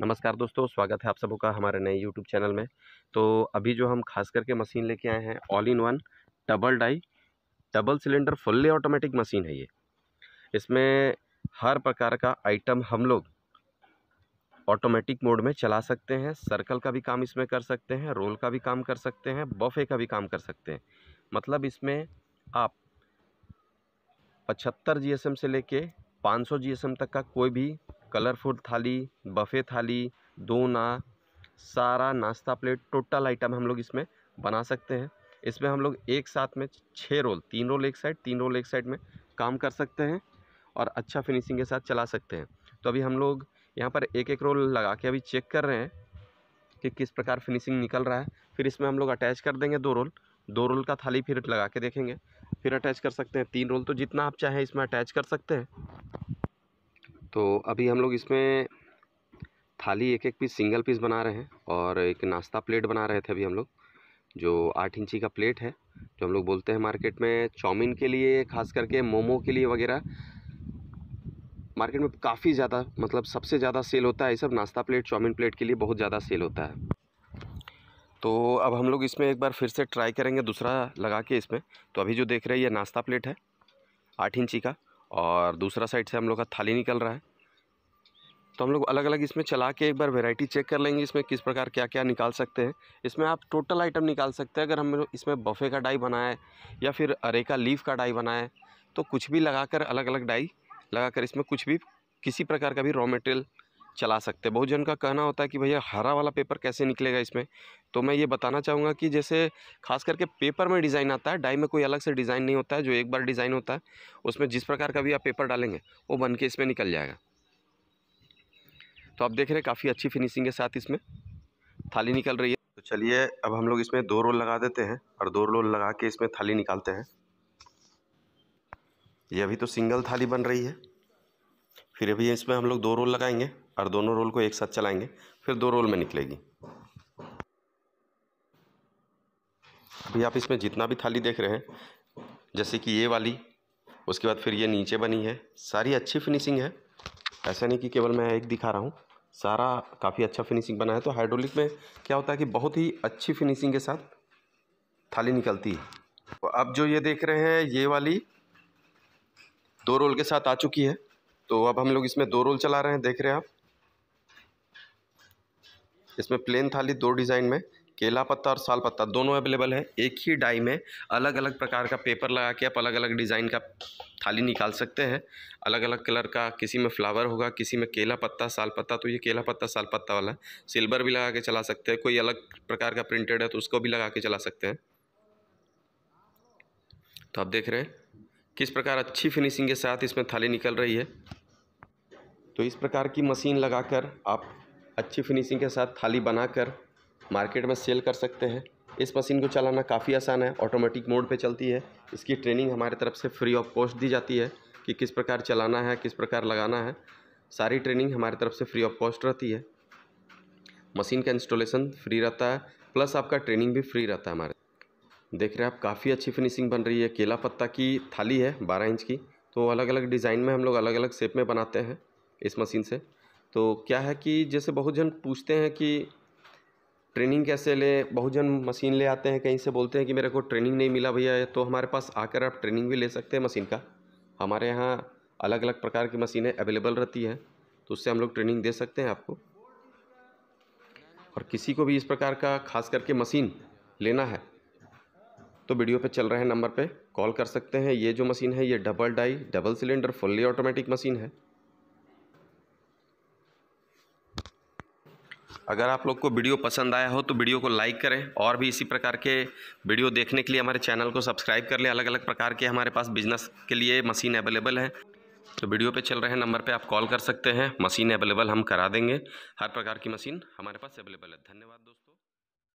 नमस्कार दोस्तों स्वागत है आप सबों का हमारे नए यूट्यूब चैनल में तो अभी जो हम खास करके मशीन लेके आए हैं all in one double die double cylinder fully automatic machine है ये इसमें हर प्रकार का आइटम हम लोग ऑटोमेटिक मोड में चला सकते हैं सर्कल का भी काम इसमें कर सकते हैं रोल का भी काम कर सकते हैं बफे का भी काम कर सकते हैं मतलब इसमें आप पचहत्तर जी से लेके 500 जीएसएम तक का कोई भी कलरफुल थाली बफ़े थाली दोना सारा नाश्ता प्लेट टोटल आइटम हम लोग इसमें बना सकते हैं इसमें हम लोग एक साथ में छः रोल तीन रोल एक साइड तीन रोल एक साइड में काम कर सकते हैं और अच्छा फिनिशिंग के साथ चला सकते हैं तो अभी हम लोग यहाँ पर एक एक रोल लगा के अभी चेक कर रहे हैं कि किस प्रकार फिनिशिंग निकल रहा है फिर इसमें हम लोग अटैच कर देंगे दो रोल दो रोल का थाली फिर लगा के देखेंगे फिर अटैच कर सकते हैं तीन रोल तो जितना आप चाहें इसमें अटैच कर सकते हैं तो अभी हम लोग इसमें थाली एक एक पीस सिंगल पीस बना रहे हैं और एक नाश्ता प्लेट बना रहे थे अभी हम लोग जो आठ इंची का प्लेट है जो हम लोग बोलते हैं मार्केट में चाउमीन के लिए खास करके मोमो के लिए वगैरह मार्केट में काफ़ी ज़्यादा मतलब सबसे ज़्यादा सेल होता है ये सब नाश्ता प्लेट चाउमीन प्लेट के लिए बहुत ज़्यादा सेल होता है तो अब हम लोग इसमें एक बार फिर से ट्राई करेंगे दूसरा लगा के इसमें तो अभी जो देख रहे हैं ये नाश्ता प्लेट है आठ इंची का और दूसरा साइड से हम लोग का थाली निकल रहा है तो हम लोग अलग अलग इसमें चला के एक बार वेराइटी चेक कर लेंगे इसमें किस प्रकार क्या क्या निकाल सकते हैं इसमें आप टोटल आइटम निकाल सकते हैं अगर हम इसमें बफे का डाई बनाए या फिर अरे का लीफ का डाई बनाए तो कुछ भी लगाकर अलग अलग डाई लगाकर इसमें कुछ भी किसी प्रकार का भी रॉ मटेरियल चला सकते हैं बहुत जन का कहना होता है कि भैया हरा वाला पेपर कैसे निकलेगा इसमें तो मैं ये बताना चाहूँगा कि जैसे खास करके पेपर में डिज़ाइन आता है डाई में कोई अलग से डिज़ाइन नहीं होता है जो एक बार डिज़ाइन होता है उसमें जिस प्रकार का भी आप पेपर डालेंगे वो बन के इसमें निकल जाएगा तो आप देख रहे हैं काफ़ी अच्छी फिनिशिंग के साथ इसमें थाली निकल रही है तो चलिए अब हम लोग इसमें दो रोल लगा देते हैं और दो रोल लगा के इसमें थाली निकालते हैं ये अभी तो सिंगल थाली बन रही है फिर अभी इसमें हम लोग दो रोल लगाएंगे और दोनों रोल को एक साथ चलाएंगे फिर दो रोल में निकलेगी अभी आप इसमें जितना भी थाली देख रहे हैं जैसे कि ये वाली उसके बाद फिर ये नीचे बनी है सारी अच्छी फिनिशिंग है ऐसा नहीं कि केवल मैं एक दिखा रहा हूँ सारा काफ़ी अच्छा फिनिशिंग बना है तो हाइड्रोलिक में क्या होता है कि बहुत ही अच्छी फिनिशिंग के साथ थाली निकलती है तो अब जो ये देख रहे हैं ये वाली दो रोल के साथ आ चुकी है तो अब हम लोग इसमें दो रोल चला रहे हैं देख रहे हैं आप इसमें प्लेन थाली दो डिज़ाइन में केला पत्ता और साल पत्ता दोनों अवेलेबल है एक ही डाई में अलग अलग प्रकार का पेपर लगा के आप अलग अलग डिज़ाइन का थाली निकाल सकते हैं अलग अलग कलर का किसी में फ्लावर होगा किसी में केला पत्ता साल पत्ता तो ये केला पत्ता साल पत्ता वाला है सिल्वर भी लगा के चला सकते हैं कोई अलग प्रकार का प्रिंटेड है तो उसको भी लगा के चला सकते हैं तो आप देख रहे हैं किस प्रकार अच्छी फिनिशिंग के साथ इसमें थाली निकल रही है तो इस प्रकार की मशीन लगाकर आप अच्छी फिनिशिंग के साथ थाली बनाकर मार्केट में सेल कर सकते हैं इस मशीन को चलाना काफ़ी आसान है ऑटोमेटिक मोड पे चलती है इसकी ट्रेनिंग हमारे तरफ से फ्री ऑफ कॉस्ट दी जाती है कि किस प्रकार चलाना है किस प्रकार लगाना है सारी ट्रेनिंग हमारे तरफ से फ्री ऑफ कॉस्ट रहती है मशीन का इंस्टॉलेशन फ्री रहता है प्लस आपका ट्रेनिंग भी फ्री रहता है हमारे देख रहे हैं आप काफ़ी अच्छी फिनिशिंग बन रही है केला पत्ता की थाली है बारह इंच की तो अलग अलग डिज़ाइन में हम लोग अलग अलग शेप में बनाते हैं इस मशीन से तो क्या है कि जैसे बहुत जन पूछते हैं कि ट्रेनिंग कैसे लें बहुत जन मशीन ले आते हैं कहीं से बोलते हैं कि मेरे को ट्रेनिंग नहीं मिला भैया तो हमारे पास आकर आप ट्रेनिंग भी ले सकते हैं मशीन का हमारे यहाँ अलग अलग प्रकार की मशीनें अवेलेबल रहती हैं तो उससे हम लोग ट्रेनिंग दे सकते हैं आपको और किसी को भी इस प्रकार का खास करके मशीन लेना है तो वीडियो पे चल रहे नंबर पे कॉल कर सकते हैं ये जो मशीन है ये double die double cylinder fully automatic machine है अगर आप लोग को वीडियो पसंद आया हो तो वीडियो को लाइक करें और भी इसी प्रकार के वीडियो देखने के लिए हमारे चैनल को सब्सक्राइब कर लें अलग अलग प्रकार के हमारे पास बिजनेस के लिए मशीन अवेलेबल है तो वीडियो पे चल रहे नंबर पे आप कॉल कर सकते हैं मशीन अवेलेबल हम करा देंगे हर प्रकार की मशीन हमारे पास अवेलेबल है धन्यवाद दोस्तों